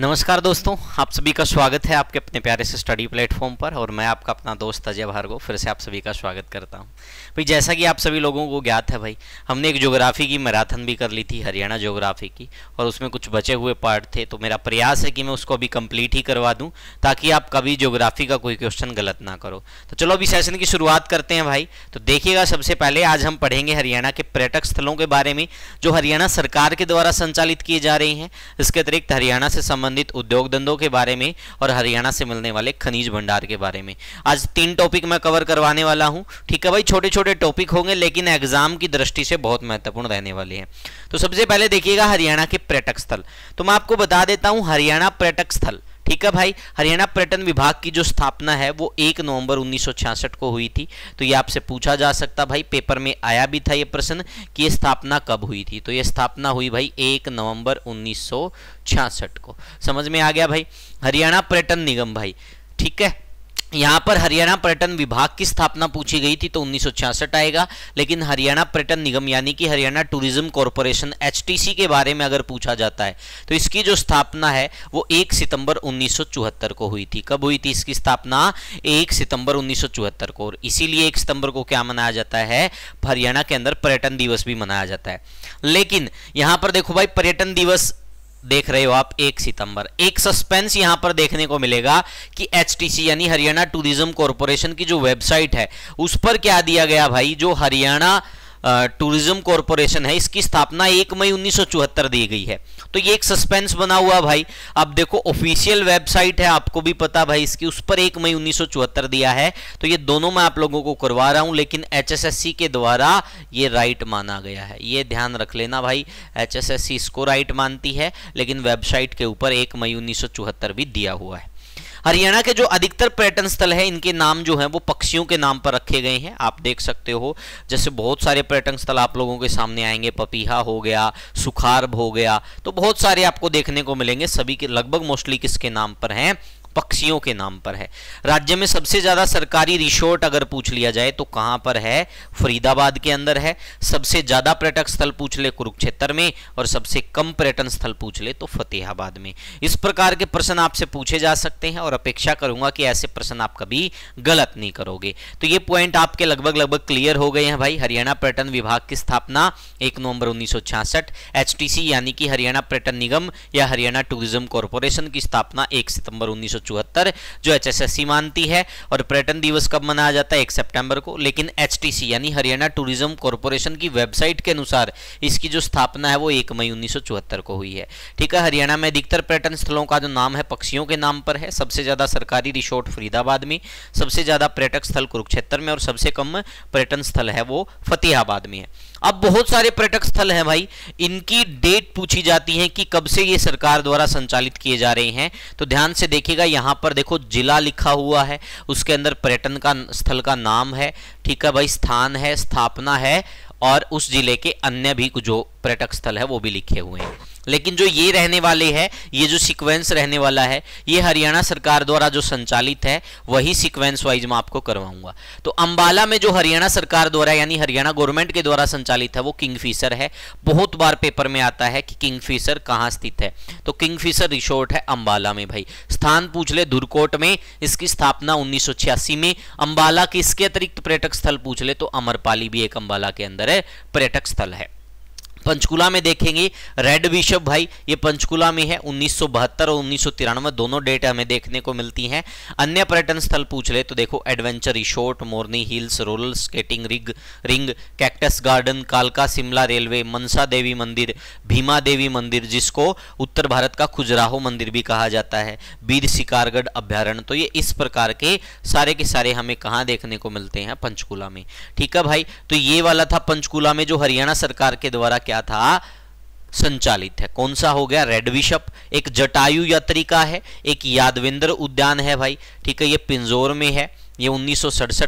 नमस्कार दोस्तों आप सभी का स्वागत है आपके अपने प्यारे से स्टडी प्लेटफॉर्म पर और मैं आपका अपना दोस्त अजय भार्गव फिर से आप सभी का स्वागत करता हूं भाई जैसा कि आप सभी लोगों को ज्ञात है भाई हमने एक ज्योग्राफी की मैराथन भी कर ली थी हरियाणा ज्योग्राफी की और उसमें कुछ बचे हुए पार्ट थे तो मेरा प्रयास है कि मैं उसको अभी कंप्लीट ही करवा दूँ ताकि आप कभी ज्योग्राफी का कोई क्वेश्चन गलत ना करो तो चलो अभी सेशन की शुरुआत करते हैं भाई तो देखिएगा सबसे पहले आज हम पढ़ेंगे हरियाणा के पर्यटक स्थलों के बारे में जो हरियाणा सरकार के द्वारा संचालित किए जा रहे हैं इसके अतिरिक्त हरियाणा से संबंधित उद्योग धंधों के बारे में और हरियाणा से मिलने वाले खनिज भंडार के बारे में आज तीन टॉपिक मैं कवर करवाने वाला हूँ ठीक है भाई छोटे छोटे टॉपिक होंगे लेकिन एग्जाम की दृष्टि से बहुत महत्वपूर्ण रहने वाले हैं तो सबसे पहले देखिएगा हरियाणा के पर्यटक स्थल तो मैं आपको बता देता हूँ हरियाणा पर्यटक स्थल ठीक है भाई हरियाणा पर्यटन विभाग की जो स्थापना है वो एक नवंबर 1966 को हुई थी तो ये आपसे पूछा जा सकता भाई पेपर में आया भी था ये प्रश्न कि ये स्थापना कब हुई थी तो ये स्थापना हुई भाई एक नवंबर 1966 को समझ में आ गया भाई हरियाणा पर्यटन निगम भाई ठीक है यहाँ पर हरियाणा पर्यटन विभाग की स्थापना पूछी गई थी तो उन्नीस आएगा लेकिन हरियाणा पर्यटन निगम यानी कि हरियाणा टूरिज्म कॉरपोरेशन एच के बारे में अगर पूछा जाता है तो इसकी जो स्थापना है वो 1 सितंबर 1974 को हुई थी कब हुई थी इसकी स्थापना 1 सितंबर 1974 को और इसीलिए 1 सितंबर को क्या मनाया जाता है हरियाणा के अंदर पर्यटन दिवस भी मनाया जाता है लेकिन यहाँ पर देखो भाई पर्यटन दिवस देख रहे हो आप एक सितंबर एक सस्पेंस यहां पर देखने को मिलेगा कि एच यानी हरियाणा टूरिज्म कॉरपोरेशन की जो वेबसाइट है उस पर क्या दिया गया भाई जो हरियाणा टूरिज्म कॉरपोरेशन है इसकी स्थापना एक मई 1974 दी गई है तो ये एक सस्पेंस बना हुआ भाई अब देखो ऑफिशियल वेबसाइट है आपको भी पता भाई इसकी उस पर एक मई 1974 दिया है तो ये दोनों मैं आप लोगों को करवा रहा हूं लेकिन एचएसएससी के द्वारा ये राइट माना गया है ये ध्यान रख लेना भाई एच इसको राइट मानती है लेकिन वेबसाइट के ऊपर एक मई उन्नीस भी दिया हुआ है हरियाणा के जो अधिकतर पर्यटन स्थल है इनके नाम जो है वो पक्षियों के नाम पर रखे गए हैं आप देख सकते हो जैसे बहुत सारे पर्यटन स्थल आप लोगों के सामने आएंगे पपीहा हो गया सुखार्ब हो गया तो बहुत सारे आपको देखने को मिलेंगे सभी के लगभग मोस्टली किसके नाम पर हैं पक्षियों के नाम पर है राज्य में सबसे ज़्यादा सरकारी रिसोर्ट अगर पूछ लिया जाए तो कहां पर है फरीदाबाद के अंदर है सबसे ज़्यादा पर्यटक स्थल पूछ ले कुरुक्षेत्र में और सबसे कम पर्यटन स्थल पूछ ले तो फतेहाबाद में इस प्रकार के प्रश्न आपसे पूछे जा सकते हैं और अपेक्षा करूंगा कि ऐसे प्रश्न आप कभी गलत नहीं करोगे तो ये पॉइंट आपके लगभग लगभग क्लियर हो गए हैं भाई हरियाणा पर्यटन विभाग की स्थापना एक नवंबर उन्नीस सौ यानी कि हरियाणा पर्यटन निगम या हरियाणा टूरिज्म कॉरपोरेशन की स्थापना एक सितंबर उन्नीस जो एच मानती है और पर्यटन दिवस कब मनाया जाता है एक सितंबर को लेकिन एच यानी हरियाणा टूरिज्म कॉरपोरेशन की वेबसाइट के अनुसार इसकी जो स्थापना है वो एक मई उन्नीस को हुई है ठीक है हरियाणा में अधिकतर पर्यटन स्थलों का जो नाम है पक्षियों के नाम पर है सबसे ज़्यादा सरकारी रिसोर्ट फरीदाबाद में सबसे ज़्यादा पर्यटक स्थल कुरुक्षेत्र में और सबसे कम पर्यटन स्थल है वो फतेहाबाद में है अब बहुत सारे पर्यटक स्थल हैं भाई इनकी डेट पूछी जाती है कि कब से ये सरकार द्वारा संचालित किए जा रहे हैं तो ध्यान से देखिएगा यहाँ पर देखो जिला लिखा हुआ है उसके अंदर पर्यटन का स्थल का नाम है ठीक है भाई स्थान है स्थापना है और उस जिले के अन्य भी जो पर्यटक स्थल है वो भी लिखे हुए हैं लेकिन जो ये रहने वाले है ये जो सीक्वेंस रहने वाला है ये हरियाणा सरकार द्वारा जो संचालित है वही सीक्वेंस वाइज मैं आपको करवाऊंगा तो अंबाला में जो हरियाणा सरकार द्वारा यानी हरियाणा गवर्नमेंट के द्वारा संचालित है वो किंगफिशर है बहुत बार पेपर में आता है कि किंगफिशर कहाँ स्थित है तो किंगफिशर रिसोर्ट है अंबाला में भाई स्थान पूछ ले धुरकोट में इसकी स्थापना उन्नीस में अंबाला के इसके अतिरिक्त पर्यटक स्थल पूछ ले तो अमरपाली भी एक अंबाला के अंदर है पर्यटक स्थल है पंचकुला में देखेंगे रेड विशप भाई ये पंचकुला में है 1972 और उन्नीस दोनों डेट हमें देखने को मिलती हैं अन्य पर्यटन स्थल पूछ ले तो देखो adventure resort Morni hills roller skating rink ring cactus garden कालका शिमला रेलवे मनसा देवी मंदिर भीमा देवी मंदिर जिसको उत्तर भारत का खुजराहो मंदिर भी कहा जाता है बीर शिकारगढ़ अभ्यारण्य तो ये इस प्रकार के सारे के सारे हमें कहाँ देखने को मिलते हैं पंचकूला में ठीक है भाई तो ये वाला था पंचकूला में जो हरियाणा सरकार के द्वारा क्या था संचालित है कौन सा हो गया रेड विशप एक जटायु यात्री का है एक यादविंद्र उद्यान है भाई ठीक है ये पिंजोर में है ये उन्नीस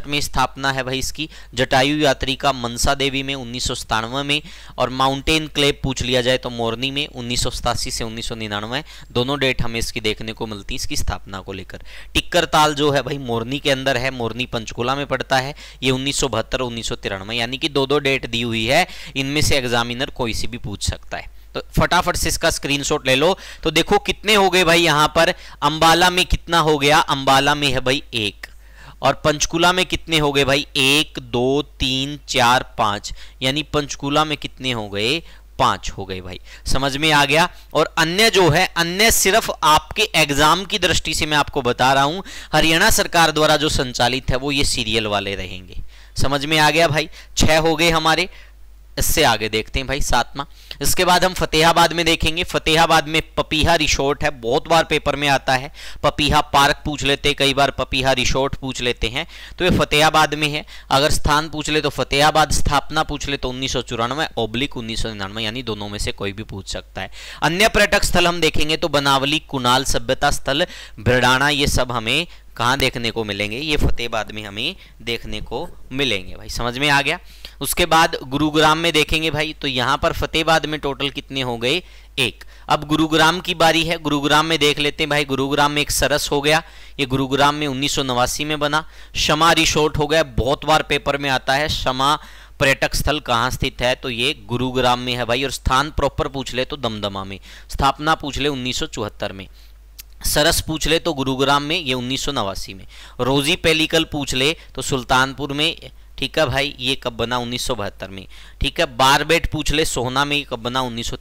में स्थापना है भाई इसकी जटायु यात्री का मनसा देवी में उन्नीस में और माउंटेन क्लेब पूछ लिया जाए तो मोरनी में उन्नीस से उन्नीस दोनों डेट हमें इसकी देखने को मिलती है इसकी स्थापना को लेकर टिक्कर ताल जो है भाई मोरनी के अंदर है मोरनी पंचकुला में पड़ता है ये उन्नीस सौ यानी कि दो दो डेट दी हुई है इनमें से एग्जामिनर कोई सी भी पूछ सकता है तो फटाफट से इसका स्क्रीनशॉट ले लो तो देखो कितने हो गए भाई यहाँ पर अंबाला में कितना हो गया अंबाला में है भाई एक और पंचकुला में कितने हो गए भाई एक दो तीन चार पांच यानी पंचकुला में कितने हो गए पांच हो गए भाई समझ में आ गया और अन्य जो है अन्य सिर्फ आपके एग्जाम की दृष्टि से मैं आपको बता रहा हूं हरियाणा सरकार द्वारा जो संचालित है वो ये सीरियल वाले रहेंगे समझ में आ गया भाई छह हो गए हमारे इससे आगे देखते हैं भाई सातवा इसके बाद हम फतेहाबाद में देखेंगे फतेहाबाद में पपीहा रिसोर्ट है बहुत बार पेपर में आता है पपीहा पार्क पूछ लेते हैं कई बार पपीहा रिसोर्ट पूछ लेते हैं तो ये फतेहाबाद में है अगर स्थान पूछ ले तो फतेहाबाद स्थापना पूछ ले तो उन्नीस ओब्लिक उन्नीस यानी दोनों में से कोई भी पूछ सकता है अन्य पर्यटक स्थल हम देखेंगे तो बनावली कुनाल सभ्यता स्थल भिड़ाना ये सब हमें कहाँ देखने को मिलेंगे ये फतेहबाद में हमें देखने को मिलेंगे भाई समझ में आ गया उसके बाद गुरुग्राम में देखेंगे भाई तो यहाँ पर फतेहबाद में टोटल कितने हो गए एक अब गुरुग्राम की बारी है गुरुग्राम में देख लेते हैं भाई गुरुग्राम में एक सरस हो गया ये गुरुग्राम में उन्नीस में बना शमा रिसोर्ट हो गया बहुत बार पेपर में आता है शमा पर्यटक स्थल कहाँ स्थित है तो ये गुरुग्राम में है भाई और स्थान प्रॉपर पूछ ले तो दमदमा में स्थापना पूछ ले 1974 में सरस पूछ ले तो गुरुग्राम में ये उन्नीस में रोजी पेलिकल पूछ ले तो सुल्तानपुर में ठीक है भाई ये कब बना उन्नीस में ठीक है बारबेट पूछ ले सोहना में ये कब बना उन्नीस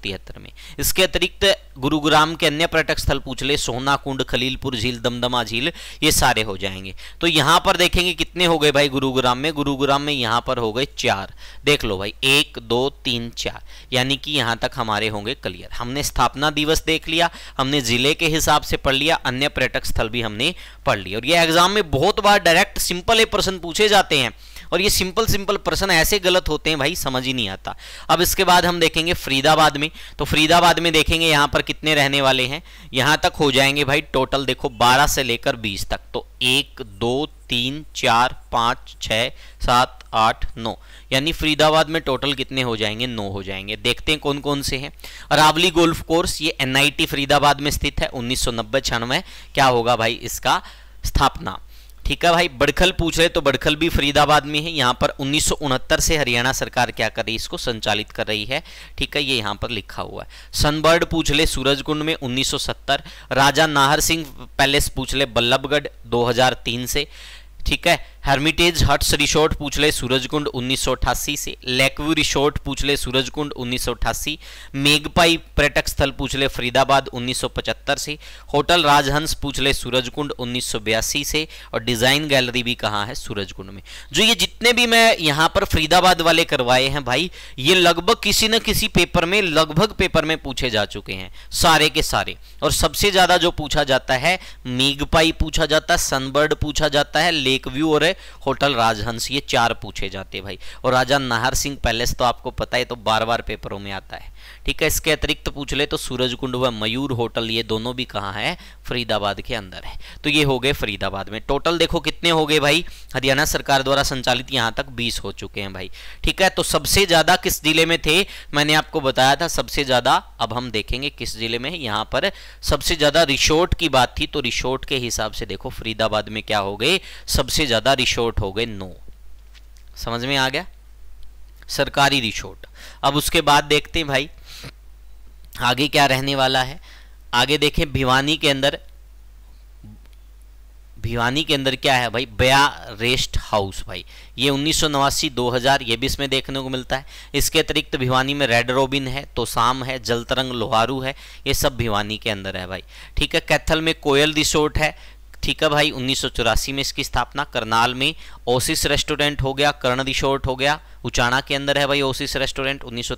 में इसके अतिरिक्त गुरुग्राम के अन्य पर्यटक स्थल पूछ ले सोहना कुंड खलीलपुर झील दमदमा झील ये सारे हो जाएंगे तो यहां पर देखेंगे कितने हो गए भाई गुरुग्राम में गुरुग्राम में यहां पर हो गए चार देख लो भाई एक दो तीन चार यानी कि यहां तक हमारे होंगे क्लियर हमने स्थापना दिवस देख लिया हमने जिले के हिसाब से पढ़ लिया अन्य पर्यटक स्थल भी हमने पढ़ लिया और ये एग्जाम में बहुत बार डायरेक्ट सिंपल प्रश्न पूछे जाते हैं और ये सिंपल सिंपल प्रश्न ऐसे गलत होते हैं भाई समझ ही नहीं आता अब इसके बाद हम देखेंगे फरीदाबाद में तो फरीदाबाद में देखेंगे यहां पर कितने रहने वाले हैं यहां तक हो जाएंगे भाई टोटल देखो बारह से लेकर बीस तक तो एक दो तीन चार पाँच छ सात आठ नौ यानी फरीदाबाद में टोटल कितने हो जाएंगे नौ हो जाएंगे देखते हैं कौन कौन से हैं अरावली गोल्फ कोर्स ये एनआईटी फरीदाबाद में स्थित है उन्नीस सौ क्या होगा भाई इसका स्थापना ठीक है भाई बड़खल पूछ रहे तो बड़खल भी फरीदाबाद में है यहाँ पर उन्नीस से हरियाणा सरकार क्या कर रही है इसको संचालित कर रही है ठीक है ये यहाँ पर लिखा हुआ है सनबर्ड पूछ ले सूरजकुंड में 1970 राजा नाहर सिंह पैलेस पूछ ले बल्लभगढ़ 2003 से ठीक है हर्मिटेज हट्स रिसोर्ट पूछ ले सूरजकुंड 1988 से लेकव्यू रिसोर्ट पूछ ले सूरजकुंड 1988 मेघपाई पर्यटक स्थल पूछ ले फरीदाबाद 1975 से होटल राजहंस पूछ ले सूरजकुंड 1982 से और डिज़ाइन गैलरी भी कहाँ है सूरजकुंड में जो ये जितने भी मैं यहाँ पर फरीदाबाद वाले करवाए हैं भाई ये लगभग किसी न किसी पेपर में लगभग पेपर में पूछे जा चुके हैं सारे के सारे और सबसे ज़्यादा जो पूछा जाता है मेघपाई पूछा जाता है सनबर्ड पूछा जाता है लेक व्यू और होटल राजहंस ये चार पूछे जाते हैं भाई और राजा नाहर सिंह पैलेस तो आपको पता है तो बार बार पेपरों में आता है ठीक है इसके अतिरिक्त पूछ ले तो सूरज कुंड व मयूर होटल ये दोनों भी कहाँ है फरीदाबाद के अंदर है तो ये हो गए फरीदाबाद में टोटल देखो कितने हो गए भाई हरियाणा सरकार द्वारा संचालित यहाँ तक बीस हो चुके हैं भाई ठीक है तो सबसे ज़्यादा किस जिले में थे मैंने आपको बताया था सबसे ज़्यादा अब हम देखेंगे किस जिले में यहाँ पर सबसे ज़्यादा रिसोर्ट की बात थी तो रिसोर्ट के हिसाब से देखो फरीदाबाद में क्या हो गए सबसे ज़्यादा रिसोर्ट हो गए नो समझ में आ गया सरकारी रिसोर्ट अब उसके बाद देखते हैं भाई आगे क्या रहने वाला है आगे देखें भिवानी के अंदर भिवानी के अंदर क्या है भाई बया रेस्ट हाउस भाई ये उन्नीस सौ दो हज़ार ये भी इसमें देखने को मिलता है इसके अतिरिक्त भिवानी में रेड रोबिन है तोसाम है जलतरंग लोहारू है ये सब भिवानी के अंदर है भाई ठीक है कैथल में कोयल रिसोर्ट है ठीक है भाई उन्नीस में इसकी स्थापना करनाल में ओसिस रेस्टोरेंट हो गया कर्ण रिसोर्ट हो गया उचाणा के अंदर है भाई ओसिस रेस्टोरेंट उन्नीस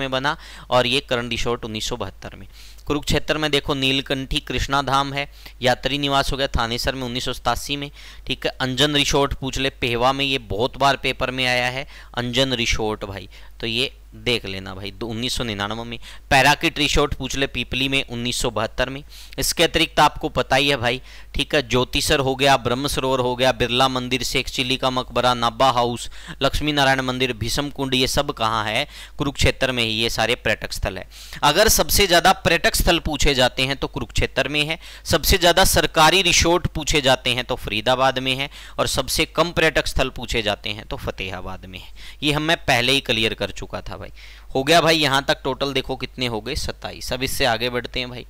में बना और ये कर्ण रिसोर्ट उन्नीस में कुरुक्षेत्र में देखो नीलकंठी कृष्णा धाम है यात्री निवास हो गया थानेसर में उन्नीस में ठीक है अंजन रिसोर्ट पूछ ले पेहवा में ये बहुत बार पेपर में आया है अंजन रिसोर्ट भाई तो ये देख लेना भाई उन्नीस सौ निन्यानवे में पैराकिट रिसोर्ट पूछ ले पीपली में उन्नीस में इसके अतिरिक्त आपको पता ही है भाई ठीक है ज्योतिसर हो गया ब्रह्म सरोवर हो गया बिरला मंदिर शेख चिली का मकबरा नाबा हाउस लक्ष्मी नारायण मंदिर भीषम कुंड ये सब कहाँ है कुरुक्षेत्र में ही ये सारे पर्यटक स्थल है अगर सबसे ज़्यादा पर्यटक स्थल पूछे जाते हैं तो कुरुक्षेत्र में है सबसे ज़्यादा सरकारी रिसोर्ट पूछे जाते हैं तो फरीदाबाद में है और सबसे कम पर्यटक स्थल पूछे जाते हैं तो फतेहाबाद में है ये हमें पहले ही क्लियर कर चुका था भाई हो गया भाई यहाँ तक टोटल देखो कितने हो गए सत्ताईस अब इससे आगे बढ़ते हैं भाई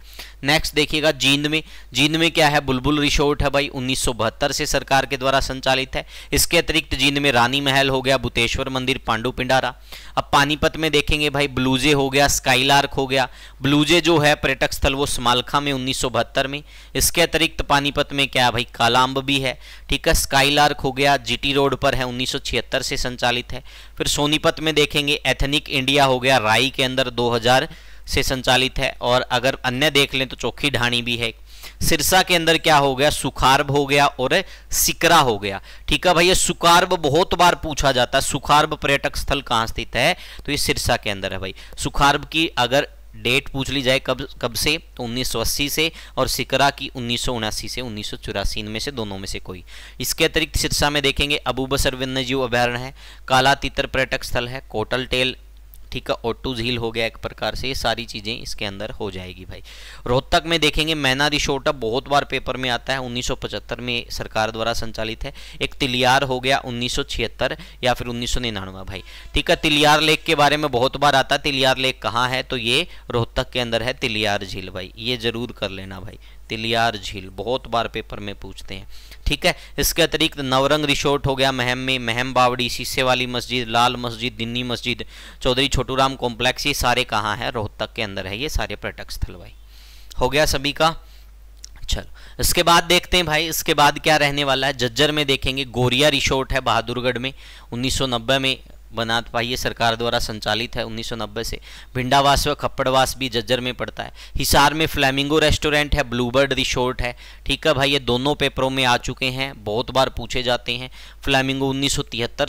नेक्स्ट देखिएगा जींद में जींद में क्या है बुलबुल रिसोर्ट है भाई उन्नीस से सरकार के द्वारा संचालित है इसके अतिरिक्त जींद में रानी महल हो गया बुतेश्वर मंदिर पांडु पिंडारा अब पानीपत में देखेंगे भाई ब्लूजे हो गया स्काई लार्क हो गया ब्लूजे जो है पर्यटक स्थल वो समालखा में उन्नीस में इसके अतिरिक्त पानीपत में क्या है भाई कालाम्ब भी है ठीक है स्काई लार्क हो गया जीटी रोड पर है उन्नीस से संचालित है फिर सोनीपत में देखेंगे एथनिक इंडिया हो गया राई के अंदर 2000 से संचालित है और अगर अन्य देख लें तो चौखी ढाणी भी है सिरसा के अंदर क्या हो गया सुखार्ब हो गया और सिकरा हो गया ठीक है भैया सुखार्ब बहुत बार पूछा जाता है सुखार्ब पर्यटक स्थल कहाँ स्थित है तो ये सिरसा के अंदर है भाई सुखार्ब की अगर डेट पूछ ली जाए कब कब से तो 1980 से और सिकरा की उन्नीस से उन्नीस में से दोनों में से कोई इसके अतिरिक्त सिरसा में देखेंगे अबूबसर वन्य जीव अभ्यारण्य है काला तीतर पर्यटक स्थल है कोटल टेल ठीक है ओटू झील हो गया एक प्रकार से ये सारी चीज़ें इसके अंदर हो जाएगी भाई रोहतक में देखेंगे मैना रिशोटा बहुत बार पेपर में आता है 1975 में सरकार द्वारा संचालित है एक तिलियार हो गया 1976 या फिर उन्नीस भाई ठीक है तिलियार लेक के बारे में बहुत बार आता है तिलियार लेक कहाँ है तो ये रोहतक के अंदर है तिलियार झील भाई ये जरूर कर लेना भाई तिलियार झील बहुत बार पेपर में पूछते हैं ठीक है इसके अतिरिक्त नवरंग रिसोर्ट हो गया महम में महम बावड़ी शीशे वाली मस्जिद लाल मस्जिद दिन्नी मस्जिद चौधरी छोटूराम कॉम्प्लेक्स ये सारे कहाँ हैं रोहतक के अंदर है ये सारे पर्यटक स्थल भाई हो गया सभी का चलो इसके बाद देखते हैं भाई इसके बाद क्या रहने वाला है जज्जर में देखेंगे गोरिया रिसोर्ट है बहादुरगढ़ में 1990 में बनात पाइए सरकार द्वारा संचालित है 1990 से भिंडावास व खप्पड़वास भी जज्जर में पड़ता है हिसार में फ्लैमिंगो रेस्टोरेंट है ब्लूबर्ड रिशोर्ट है ठीक है भाई ये दोनों पेपरों में आ चुके हैं बहुत बार पूछे जाते हैं फ्लैमिंगो उन्नीस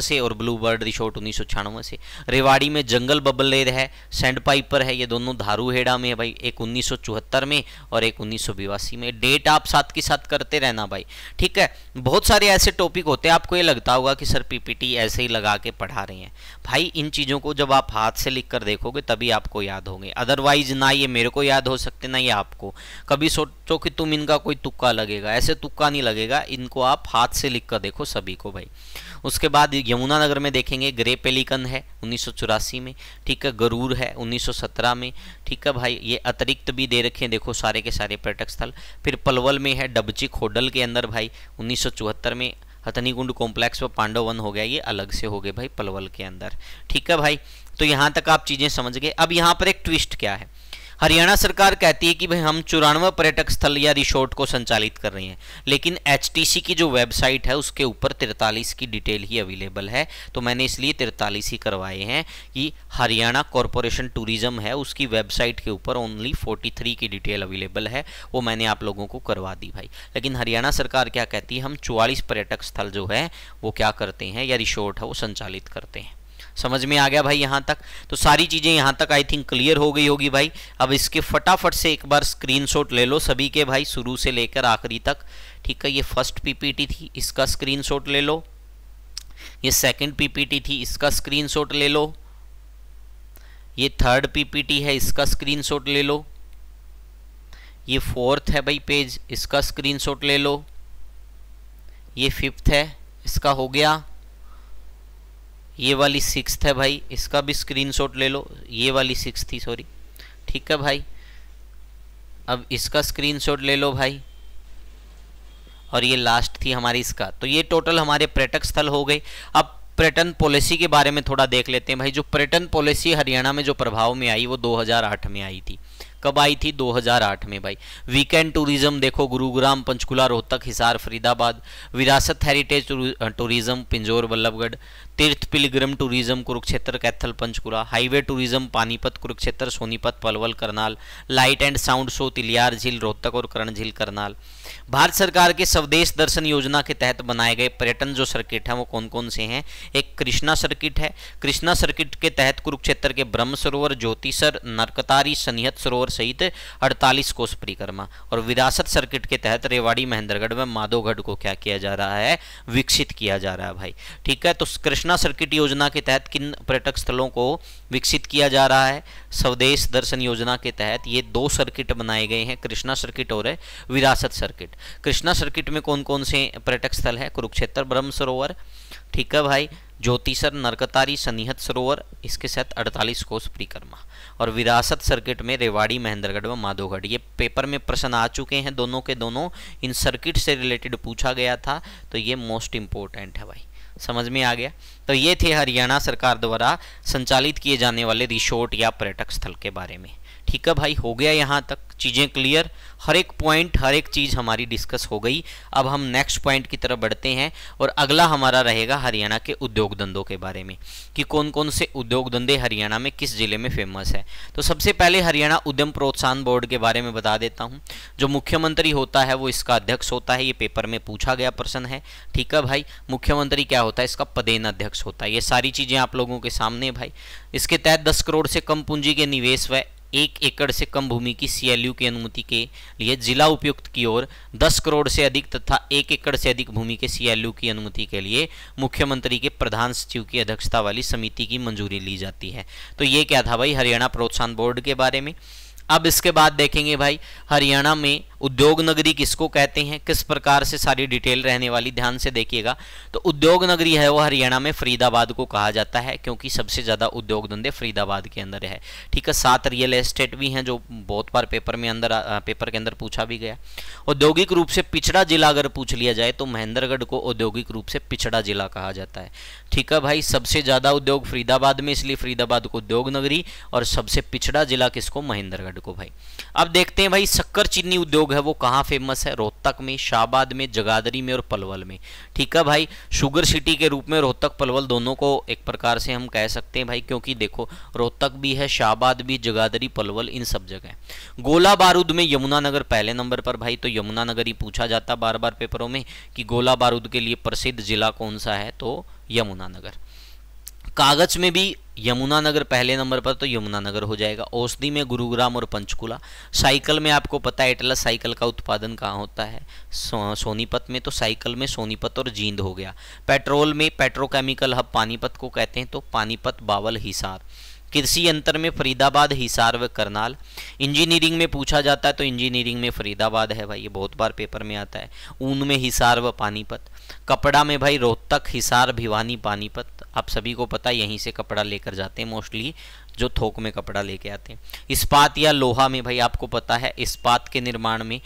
से और ब्लूबर्ड रिशोर्ट उन्नीस से रेवाड़ी में जंगल बबल लेर है सैंड पाइपर है ये दोनों धारूहेड़ा में है भाई एक उन्नीस में और एक उन्नीस में डेट आप साथ के साथ करते रहना भाई ठीक है बहुत सारे ऐसे टॉपिक होते हैं आपको ये लगता होगा कि सर पीपीटी ऐसे ही लगा के पढ़ा रहे हैं भाई इन चीज़ों को जब आप हाथ से लिख कर देखोगे तभी आपको याद होंगे अदरवाइज ना ये मेरे को याद हो सकते ना ये आपको कभी सोचो कि तुम इनका कोई तुक्का लगेगा ऐसे तुक्का नहीं लगेगा इनको आप हाथ से लिख कर देखो सभी को भाई उसके बाद यमुनानगर में देखेंगे ग्रे पेलिकन है उन्नीस में ठीक है गरूर है उन्नीस में ठीक है भाई ये अतिरिक्त भी दे रखे हैं देखो सारे के सारे पर्यटक स्थल फिर पलवल में है डबची खोडल के अंदर भाई उन्नीस में हथनी कुंड कॉम्प्लेक्स व पांडव वन हो गया ये अलग से हो गए भाई पलवल के अंदर ठीक है भाई तो यहाँ तक आप चीज़ें समझ गए अब यहाँ पर एक ट्विस्ट क्या है हरियाणा सरकार कहती है कि भाई हम चौरानवे पर्यटक स्थल या रिसोर्ट को संचालित कर रहे हैं लेकिन एच की जो वेबसाइट है उसके ऊपर तिरतालीस की डिटेल ही अवेलेबल है तो मैंने इसलिए तिरतालीस ही करवाए हैं कि हरियाणा कॉरपोरेशन टूरिज्म है उसकी वेबसाइट के ऊपर ओनली 43 की डिटेल अवेलेबल है वो मैंने आप लोगों को करवा दी भाई लेकिन हरियाणा सरकार क्या कहती है हम चौवालीस पर्यटक स्थल जो है वो क्या करते हैं या रिसोर्ट है वो संचालित करते हैं समझ में आ गया भाई यहाँ तक तो सारी चीज़ें यहाँ तक आई थिंक क्लियर हो गई होगी भाई अब इसके फटाफट से एक बार स्क्रीनशॉट ले लो सभी के भाई शुरू से लेकर आखिरी तक ठीक है ये फर्स्ट पीपीटी थी इसका स्क्रीनशॉट ले लो ये सेकंड पीपीटी थी इसका स्क्रीनशॉट ले लो ये थर्ड पीपीटी है इसका स्क्रीनशॉट ले लो ये फोर्थ है भाई पेज इसका स्क्रीनशॉट ले लो ये फिफ्थ है इसका हो गया ये वाली सिक्स है भाई इसका भी स्क्रीनशॉट ले लो ये वाली सिक्स थी सॉरी ठीक है भाई अब इसका स्क्रीनशॉट ले लो भाई और ये लास्ट थी हमारी इसका तो ये टोटल हमारे पर्यटक स्थल हो गए अब पर्यटन पॉलिसी के बारे में थोड़ा देख लेते हैं भाई जो पर्यटन पॉलिसी हरियाणा में जो प्रभाव में आई वो 2008 में आई थी कब आई थी 2008 में भाई वीकेंड टूरिज्म देखो गुरुग्राम पंचकुला रोहतक हिसार फरीदाबाद विरासत हेरिटेज टूरिज्म पिंजोर बल्लभगढ़ तीर्थ pilgrim tourism Kurukshetra Kaithal Panchkula highway tourism Panipat Kurukshetra Sonipat Palwal Karnal light and sound show Tilyar झील रोहतक और करण झील करनाल भारत सरकार के स्वदेश दर्शन योजना के तहत बनाए गए पर्यटन जो सर्किट हैं वो कौन कौन से हैं एक कृष्णा सर्किट है कृष्णा सर्किट के तहत कुरुक्षेत्र के ब्रह्म सरोवर ज्योतिसर नरकतारी सनिहत सरोवर सहित 48 कोष परिक्रमा और विरासत सर्किट के तहत रेवाड़ी महेंद्रगढ़ में माधोगढ़ को क्या किया जा रहा है विकसित किया जा रहा है भाई ठीक है तो कृष्णा सर्किट योजना के तहत किन पर्यटक स्थलों को विकसित किया जा रहा है स्वदेश दर्शन योजना के तहत ये दो सर्किट बनाए गए हैं कृष्णा सर्किट और विरासत सर्किट कृष्णा सर्किट में कौन कौन से पर्यटक स्थल है कुरुक्षेत्र ब्रह्म सरोवर ठीक है भाई ज्योतिसर नरकतारी सनिहत सरोवर इसके साथ 48 कोष परिक्रमा और विरासत सर्किट में रेवाड़ी महेंद्रगढ़ व माधोगढ़ ये पेपर में प्रश्न आ चुके हैं दोनों के दोनों इन सर्किट से रिलेटेड पूछा गया था तो ये मोस्ट इम्पोर्टेंट है भाई समझ में आ गया तो ये थे हरियाणा सरकार द्वारा संचालित किए जाने वाले रिसोर्ट या पर्यटक स्थल के बारे में ठीक है भाई हो गया यहाँ तक चीज़ें क्लियर हर एक पॉइंट हर एक चीज़ हमारी डिस्कस हो गई अब हम नेक्स्ट पॉइंट की तरफ बढ़ते हैं और अगला हमारा रहेगा हरियाणा के उद्योग धंधों के बारे में कि कौन कौन से उद्योग धंधे हरियाणा में किस ज़िले में फेमस है तो सबसे पहले हरियाणा उद्यम प्रोत्साहन बोर्ड के बारे में बता देता हूँ जो मुख्यमंत्री होता है वो इसका अध्यक्ष होता है ये पेपर में पूछा गया प्रश्न है ठीक है भाई मुख्यमंत्री क्या होता है इसका पदेन अध्यक्ष होता है ये सारी चीज़ें आप लोगों के सामने भाई इसके तहत दस करोड़ से कम पूंजी के निवेश व एक एकड़ से कम भूमि की सीएलयू की अनुमति के लिए जिला उपयुक्त की ओर 10 करोड़ से अधिक तथा एक एकड़ से अधिक भूमि के सीएलयू की अनुमति के लिए मुख्यमंत्री के प्रधान सचिव की अध्यक्षता वाली समिति की मंजूरी ली जाती है तो ये क्या था भाई हरियाणा प्रोत्साहन बोर्ड के बारे में अब इसके बाद देखेंगे भाई हरियाणा में उद्योग नगरी किसको कहते हैं किस प्रकार से सारी डिटेल रहने वाली ध्यान से देखिएगा तो उद्योग नगरी है वो हरियाणा में फरीदाबाद को कहा जाता है क्योंकि सबसे ज़्यादा उद्योग धंधे फरीदाबाद के अंदर है ठीक है सात रियल एस्टेट भी हैं जो बहुत बार पेपर में अंदर पेपर के अंदर पूछा भी गया औद्योगिक रूप से पिछड़ा जिला अगर पूछ लिया जाए तो महेंद्रगढ़ को औद्योगिक रूप से पिछड़ा जिला कहा जाता है ठीक है भाई सबसे ज़्यादा उद्योग फरीदाबाद में इसलिए फरीदाबाद को उद्योग नगरी और सबसे पिछड़ा जिला किसको महेंद्रगढ़ को भाई अब देखते हैं भाई शक्कर चीनी उद्योग है वो कहाँ फेमस है रोहतक में शाहबाद में जगाधरी में और पलवल में ठीक है भाई शुगर सिटी के रूप में रोहतक पलवल दोनों को एक प्रकार से हम कह सकते हैं भाई क्योंकि देखो रोहतक भी है शाहबाद भी जगाधरी पलवल इन सब जगह गोला बारूद में यमुनानगर पहले नंबर पर भाई तो यमुनानगर ही पूछा जाता बार बार पेपरों में कि गोला बारूद के लिए प्रसिद्ध जिला कौन सा है तो यमुनानगर कागज में भी यमुना नगर पहले नंबर पर तो यमुना नगर हो जाएगा औषधि में गुरुग्राम और पंचकुला साइकिल में आपको पता है एटला साइकिल का उत्पादन कहाँ होता है सो, सोनीपत में तो साइकिल में सोनीपत और जींद हो गया पेट्रोल में पेट्रोकेमिकल हब पानीपत को कहते हैं तो पानीपत बावल हिसार कृषि अंतर में फरीदाबाद हिसार व करनाल इंजीनियरिंग में पूछा जाता है तो इंजीनियरिंग में फरीदाबाद है भाई ये बहुत बार पेपर में आता है ऊन में हिसार व पानीपत कपड़ा में भाई रोहतक हिसार भिवानी पानीपत आप सभी को पता है यहीं से कपड़ा लेकर जाते हैं मोस्टली जो थोक में कपड़ा लेके आते हैं इस्पात या लोहा में भाई आपको पता है इस्पात के निर्माण में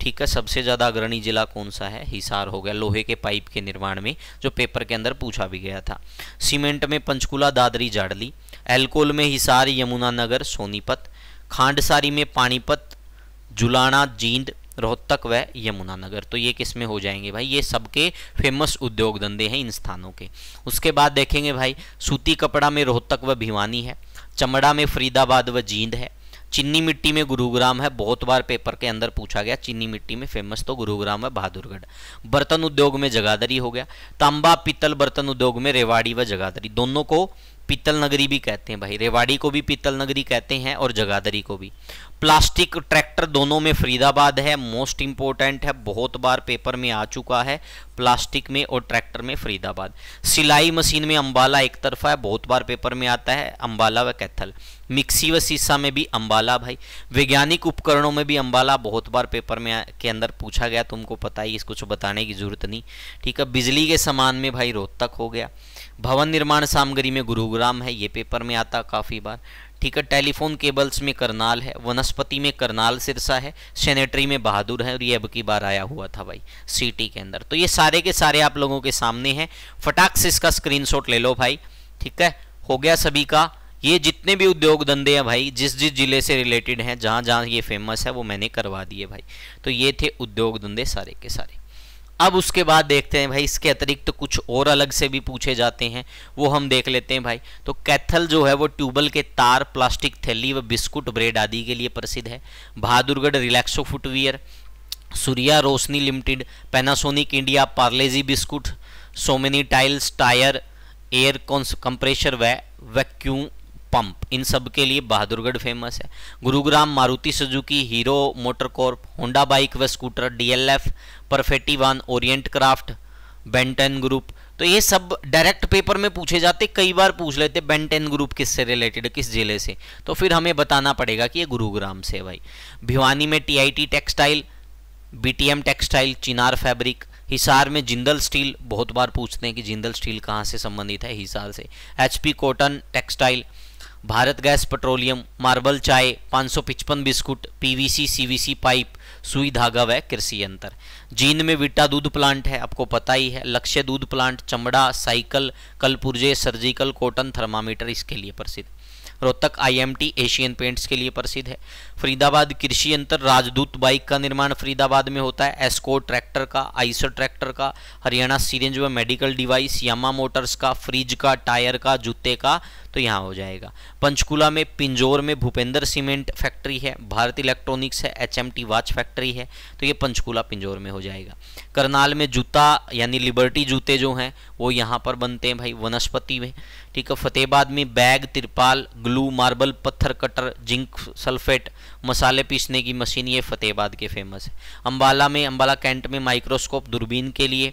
ठीक है सबसे ज़्यादा अग्रणी जिला कौन सा है हिसार हो गया लोहे के पाइप के निर्माण में जो पेपर के अंदर पूछा भी गया था सीमेंट में पंचकुला दादरी जाडली एल्कोल में हिसार यमुनानगर सोनीपत खांडसारी में पानीपत जुलाना जींद रोहतक व यमुनानगर तो ये किस में हो जाएंगे भाई ये सबके फेमस उद्योग धंधे हैं इन स्थानों के उसके बाद देखेंगे भाई सूती कपड़ा में रोहतक व भिवानी है चमड़ा में फरीदाबाद व जींद है चिन्नी मिट्टी में गुरुग्राम है बहुत बार पेपर के अंदर पूछा गया चिन्नी मिट्टी में फेमस तो गुरुग्राम है बहादुरगढ़ बर्तन उद्योग में जगाधरी हो गया तांबा पीतल बर्तन उद्योग में रेवाड़ी व जगाधरी दोनों को पीतल नगरी भी कहते हैं भाई रेवाड़ी को भी पीतल नगरी कहते हैं और जगाधरी को भी प्लास्टिक ट्रैक्टर दोनों में फरीदाबाद है मोस्ट इंपॉर्टेंट है बहुत बार पेपर में आ चुका है प्लास्टिक में और ट्रैक्टर में फरीदाबाद सिलाई मशीन में अंबाला एक तरफा है बहुत बार पेपर में आता है अंबाला व कैथल मिक्सी व सीसा में भी अंबाला भाई वैज्ञानिक उपकरणों में भी अंबाला बहुत बार पेपर में के अंदर पूछा गया तुमको पता ही कुछ बताने की जरूरत नहीं ठीक है बिजली के सामान में भाई रोहतक हो गया भवन निर्माण सामग्री में गुरुग्राम है ये पेपर में आता काफ़ी बार ठीक है टेलीफोन केबल्स में करनाल है वनस्पति में करनाल सिरसा है सेनेटरी में बहादुर है और ये अब की बार आया हुआ था भाई सिटी के अंदर तो ये सारे के सारे आप लोगों के सामने हैं फटाक से इसका स्क्रीन ले लो भाई ठीक है हो गया सभी का ये जितने भी उद्योग धंधे हैं भाई जिस जिस जिले से रिलेटेड हैं जहाँ जहाँ ये फेमस है वो मैंने करवा दिए भाई तो ये थे उद्योग धंधे सारे के सारे अब उसके बाद देखते हैं भाई इसके अतिरिक्त तो कुछ और अलग से भी पूछे जाते हैं वो हम देख लेते हैं भाई तो कैथल जो है वो ट्यूबल के तार प्लास्टिक थैली व बिस्कुट ब्रेड आदि के लिए प्रसिद्ध है Bahadurgarh Relaxo footwear Surya Roshni limited Panasonic India Parle G biscuit Somany tiles tyre air compressor व वैक्यूम पंप इन सब के लिए बहादुरगढ़ फेमस है Gurugram Maruti Suzuki Hero motor corp Honda bike व scooter DLF Perfetti Van Orient craft Benetton group तो ये सब डायरेक्ट पेपर में पूछे जाते कई बार पूछ लेते बेंटेन ग्रुप किससे रिलेटेड किस जिले से तो फिर हमें बताना पड़ेगा कि ये गुरुग्राम से भाई भिवानी में T textile B textile Chinar fabric Hisar में जिंदल स्टील बहुत बार पूछते हैं कि जिंदल स्टील कहाँ से संबंधित है हिसार से HP cotton textile Bharat gas petroleum marble चाय पाँच बिस्कुट पीवीसी सीवीसी पाइप सुई धागा व कृषि यंत्र जींद में विटा दूध प्लांट है आपको पता ही है लक्ष्य दूध प्लांट चमड़ा साइकिल कलपुर्जे सर्जिकल कॉटन थर्मामीटर इसके लिए प्रसिद्ध रोहतक आईएमटी एशियन पेंट्स के लिए प्रसिद्ध है फरीदाबाद कृषि यंत्र राजदूत बाइक का निर्माण फरीदाबाद में होता है एस्को ट्रैक्टर का आइसर ट्रैक्टर का हरियाणा सीरेंज व मेडिकल डिवाइस यामा मोटर्स का फ्रिज का टायर का जूते का तो यहाँ हो जाएगा पंचकुला में पिंजौर में भूपेंद्र सीमेंट फैक्ट्री है भारत इलेक्ट्रॉनिक्स है एच वाच फैक्ट्री है तो ये पंचकूला पिंजौर में हो जाएगा करनाल में जूता यानी लिबर्टी जूते जो हैं वो यहाँ पर बनते हैं भाई वनस्पति में ठीक है फतेहबाद में बैग तिरपाल ग्लू मार्बल पत्थर कटर जिंक सल्फेट मसाले पीसने की मशीन ये फतेहबाद के फेमस है अम्बाला में अम्बाला कैंट में माइक्रोस्कोप दूरबीन के लिए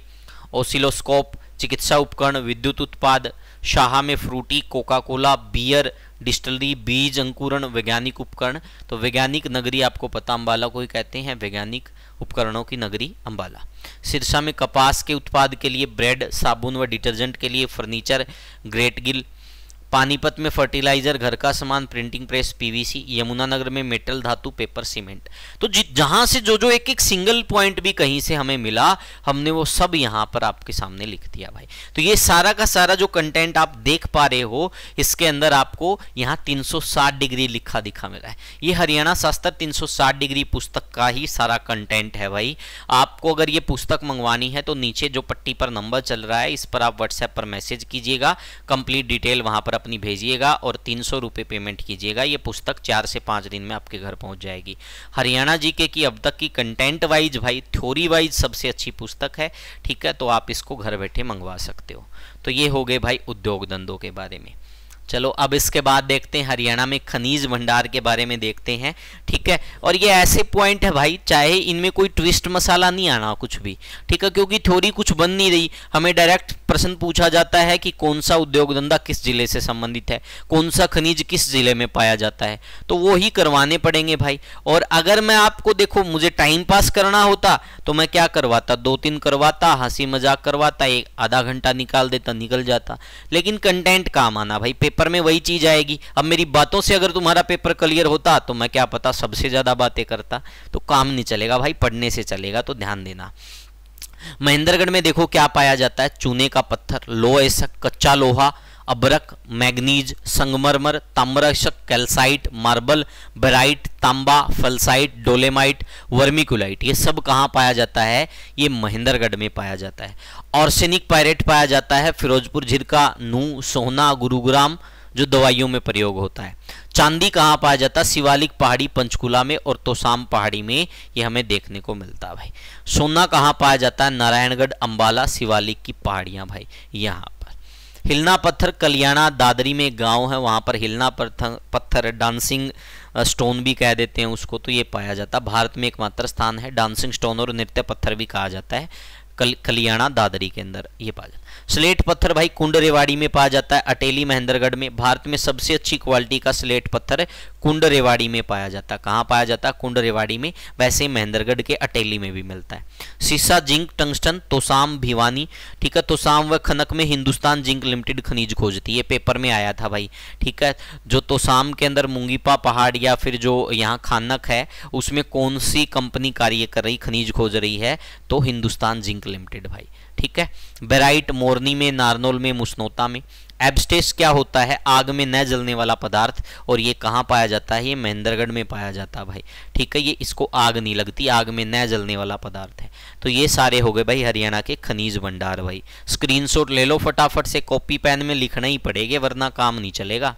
ओसिलोस्कोप चिकित्सा उपकरण विद्युत उत्पाद शाह में Frooti Coca Cola beer distillery बीज अंकुरण वैज्ञानिक उपकरण तो वैज्ञानिक नगरी आपको पता अम्बाला को ही कहते हैं वैज्ञानिक उपकरणों की नगरी अम्बाला सिरसा में कपास के उत्पाद के लिए ब्रेड साबुन व डिटर्जेंट के लिए फर्नीचर ग्रेट गिल पानीपत में फर्टिलाइजर घर का सामान प्रिंटिंग प्रेस पीवीसी यमुनानगर में मेटल धातु पेपर सीमेंट तो जहां से जो जो एक एक सिंगल पॉइंट भी कहीं से हमें मिला हमने वो सब यहां पर आपके सामने लिख दिया भाई तो ये सारा का सारा जो कंटेंट आप देख पा रहे हो इसके अंदर आपको यहाँ 360 डिग्री लिखा दिखा मिला है ये हरियाणा शास्त्र तीन डिग्री पुस्तक का ही सारा कंटेंट है भाई आपको अगर ये पुस्तक मंगवानी है तो नीचे जो पट्टी पर नंबर चल रहा है इस पर आप व्हाट्सएप पर मैसेज कीजिएगा कंप्लीट डिटेल वहां पर अपनी भेजिएगा और तीन सौ पेमेंट कीजिएगा ये पुस्तक चार से पाँच दिन में आपके घर पहुंच जाएगी हरियाणा जी के की अब तक की कंटेंट वाइज भाई थ्योरी वाइज सबसे अच्छी पुस्तक है ठीक है तो आप इसको घर बैठे मंगवा सकते हो तो ये हो गए भाई उद्योग धंधों के बारे में चलो अब इसके बाद देखते हैं हरियाणा में खनिज भंडार के बारे में देखते हैं ठीक है और ये ऐसे पॉइंट है भाई चाहे इनमें कोई ट्विस्ट मसाला नहीं आना कुछ भी ठीक है क्योंकि थ्योरी कुछ बन नहीं रही हमें डायरेक्ट प्रश्न पूछा जाता है कि कौन सा उद्योग धंधा किस जिले से संबंधित है कौन सा खनिज किस जिले में पाया जाता है तो वो ही करवाने पड़ेंगे भाई और अगर मैं आपको देखो मुझे टाइम पास करना होता तो मैं क्या करवाता दो तीन करवाता हंसी मजाक करवाता एक आधा घंटा निकाल देता निकल जाता लेकिन कंटेंट काम आना भाई पेपर पेपर में वही चीज आएगी अब मेरी बातों से अगर तुम्हारा पेपर क्लियर होता तो मैं क्या पता सबसे ज्यादा बातें करता तो काम नहीं चलेगा भाई पढ़ने से चलेगा तो ध्यान देना महेंद्रगढ़ में देखो क्या पाया जाता है चूने का पत्थर लोह ऐसा कच्चा लोहा अबरक मैग्नीज संगमरमर ताम्रशक कैल्साइट मार्बल बेराइट तांबा फलसाइट डोलेमाइट वर्मिकुलाइट ये सब कहाँ पाया जाता है ये महेंद्रगढ़ में पाया जाता है ऑर्सेनिक पायरेट पाया जाता है फिरोजपुर झिरका नू सोहना गुरुग्राम जो दवाइयों में प्रयोग होता है चांदी कहाँ पाया जाता है शिवालिक पहाड़ी पंचकुला में और तोसाम पहाड़ी में ये हमें देखने को मिलता है भाई सोना कहाँ पाया जाता है नारायणगढ़ अंबाला शिवालिक की पहाड़ियाँ भाई यहाँ हिलना पत्थर कल्याणा दादरी में गांव है वहां पर हिलना पत्थर डांसिंग स्टोन भी कह देते हैं उसको तो ये पाया जाता है भारत में एकमात्र स्थान है डांसिंग स्टोन और नृत्य पत्थर भी कहा जाता है कल कल्याणा दादरी के अंदर ये पाया जाता है स्लेट पत्थर भाई कुंड रेवाड़ी में पाया जाता है अटेली महेंद्रगढ़ में भारत में सबसे अच्छी क्वालिटी का स्लेट पत्थर कुंड रेवाड़ी में पाया जाता है कहाँ पाया जाता है कुंड रेवाड़ी में वैसे महेंद्रगढ़ के अटेली में भी मिलता है सीसा जिंक टंगस्टन तोसाम भिवानी ठीक है तोसाम व खनक में हिंदुस्तान जिंक लिमिटेड खनिज खोजती है पेपर में आया था भाई ठीक है जो तोसाम के अंदर मुंगीपा पहाड़ या फिर जो यहाँ खानक है उसमें कौन सी कंपनी कार्य कर रही खनिज खोज रही है तो हिंदुस्तान जिंक लिमिटेड भाई ठीक है बेराइट मोरनी में नारनोल में मुस्नोता में एब्स्टेस क्या होता है आग में न जलने वाला पदार्थ और ये कहाँ पाया जाता है ये महेंद्रगढ़ में पाया जाता है भाई ठीक है ये इसको आग नहीं लगती आग में न जलने वाला पदार्थ है तो ये सारे हो गए भाई हरियाणा के खनिज भंडार भाई स्क्रीनशॉट ले लो फटाफट से कॉपी पेन में लिखना ही पड़ेगा वरना काम नहीं चलेगा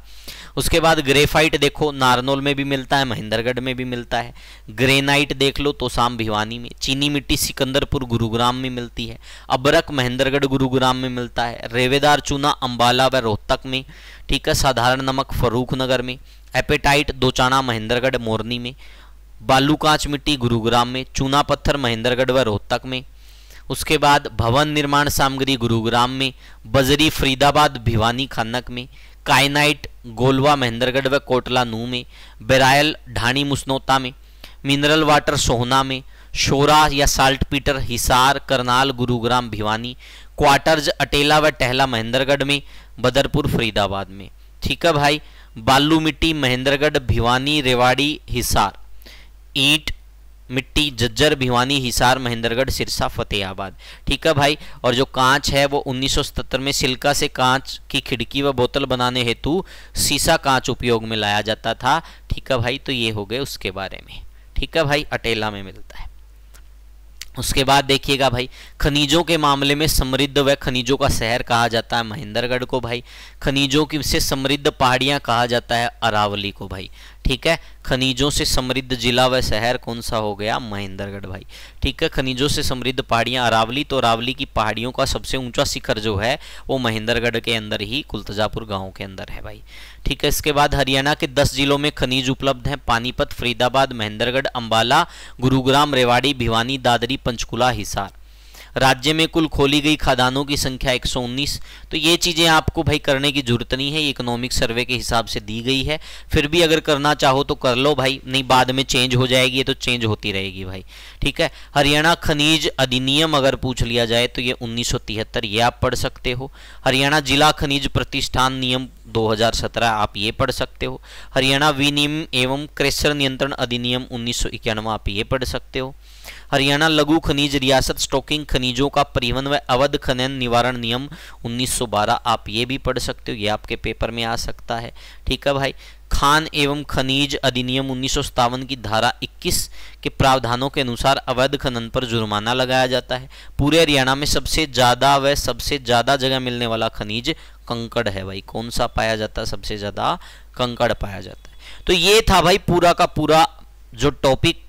उसके बाद ग्रेफाइट देखो नारनोल में भी मिलता है महेंद्रगढ़ में भी मिलता है ग्रेनाइट देख लो तो शाम भिवानी में चीनी मिट्टी सिकंदरपुर गुरुग्राम में मिलती है अबरक महेंद्रगढ़ गुरुग्राम में मिलता है रेवेदार चूना अम्बाला व रोहतक में ठीक है साधारण नमक फरूखनगर में एपेटाइट दोचाना महेंद्रगढ़ मोरनी में बालू कांच मिट्टी गुरुग्राम में चूना पत्थर महेंद्रगढ़ व रोहतक में उसके बाद भवन निर्माण सामग्री गुरुग्राम में बजरी फरीदाबाद भिवानी खन्नक में काइनाइट गोलवा महेंद्रगढ़ व कोटला नू में बेरायल ढाणी मुस्नोता में मिनरल वाटर सोहना में शोरा या saltpetre Hisar Karnal Gurugram Bhiwani quartz Atela व टहला महेंद्रगढ़ में बदरपुर फरीदाबाद में ठीक है भाई बालू मिट्टी महेंद्रगढ़ भिवानी रेवाड़ी हिसार ईंट मिट्टी जज्जर भिवानी हिसार महेंद्रगढ़ सिरसा फतेहाबाद ठीक है भाई और जो कांच है वो 1977 में सिल्का से कांच की खिड़की व बोतल बनाने हेतु सीसा कांच उपयोग में लाया जाता था ठीक है भाई तो ये हो गए उसके बारे में ठीक है भाई अटेला में मिलता है उसके बाद देखिएगा भाई खनिजों के मामले में समृद्ध व खनिजों का शहर कहा जाता है महेंद्रगढ़ को भाई खनिजों की से समृद्ध पहाड़ियाँ कहा जाता है अरावली को भाई ठीक है खनिजों से समृद्ध जिला व शहर कौन सा हो गया महेंद्रगढ़ भाई ठीक है खनिजों से समृद्ध पहाड़ियाँ अरावली तो अरावली की पहाड़ियों का सबसे ऊंचा शिखर जो है वो महेंद्रगढ़ के अंदर ही कुलतजापुर गाँव के अंदर है भाई ठीक है इसके बाद हरियाणा के 10 जिलों में खनिज उपलब्ध हैं पानीपत फरीदाबाद महेंद्रगढ़ अंबाला गुरुग्राम रेवाड़ी भिवानी दादरी पंचकुला हिसार राज्य में कुल खोली गई खदानों की संख्या 119 तो ये चीज़ें आपको भाई करने की जरूरत नहीं है इकोनॉमिक सर्वे के हिसाब से दी गई है फिर भी अगर करना चाहो तो कर लो भाई नहीं बाद में चेंज हो जाएगी तो चेंज होती रहेगी भाई ठीक है हरियाणा खनिज अधिनियम अगर पूछ लिया जाए तो ये उन्नीस ये आप पढ़ सकते हो हरियाणा जिला खनिज प्रतिष्ठान नियम 2017 आप ये पढ़ सकते हो हरियाणा विनियम एवं क्रेशर नियंत्रण अधिनियम उन्नीस आप ये पढ़ सकते हो हरियाणा लघु खनिज रियासत स्टॉकिंग खनिजों का परिवहन व अवध खनन निवारण नियम 1912 आप ये भी पढ़ सकते हो ये आपके पेपर में आ सकता है ठीक है भाई खान एवं खनिज अधिनियम उन्नीस की धारा 21 के प्रावधानों के अनुसार अवैध खनन पर जुर्माना लगाया जाता है पूरे हरियाणा में सबसे ज़्यादा व सबसे ज़्यादा जगह मिलने वाला खनिज कंकड़ है भाई कौन सा पाया जाता है सबसे ज़्यादा कंकड़ पाया जाता है तो ये था भाई पूरा का पूरा जो टॉपिक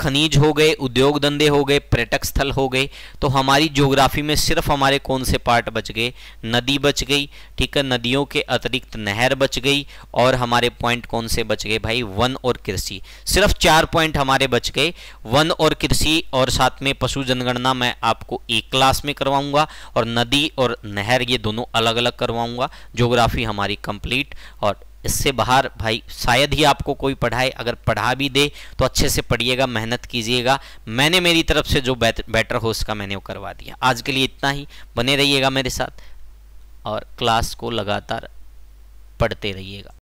खनिज हो गए उद्योग धंधे हो गए पर्यटक स्थल हो गए तो हमारी ज्योग्राफी में सिर्फ हमारे कौन से पार्ट बच गए नदी बच गई ठीक है नदियों के अतिरिक्त नहर बच गई और हमारे पॉइंट कौन से बच गए भाई वन और कृषि सिर्फ चार पॉइंट हमारे बच गए वन और कृषि और साथ में पशु जनगणना मैं आपको एक क्लास में करवाऊंगा और नदी और नहर ये दोनों अलग अलग करवाऊंगा ज्योग्राफी हमारी कंप्लीट और इससे बाहर भाई शायद ही आपको कोई पढ़ाए अगर पढ़ा भी दे तो अच्छे से पढ़िएगा मेहनत कीजिएगा मैंने मेरी तरफ से जो बेटर हो उसका मैंने वो करवा दिया आज के लिए इतना ही बने रहिएगा मेरे साथ और क्लास को लगातार पढ़ते रहिएगा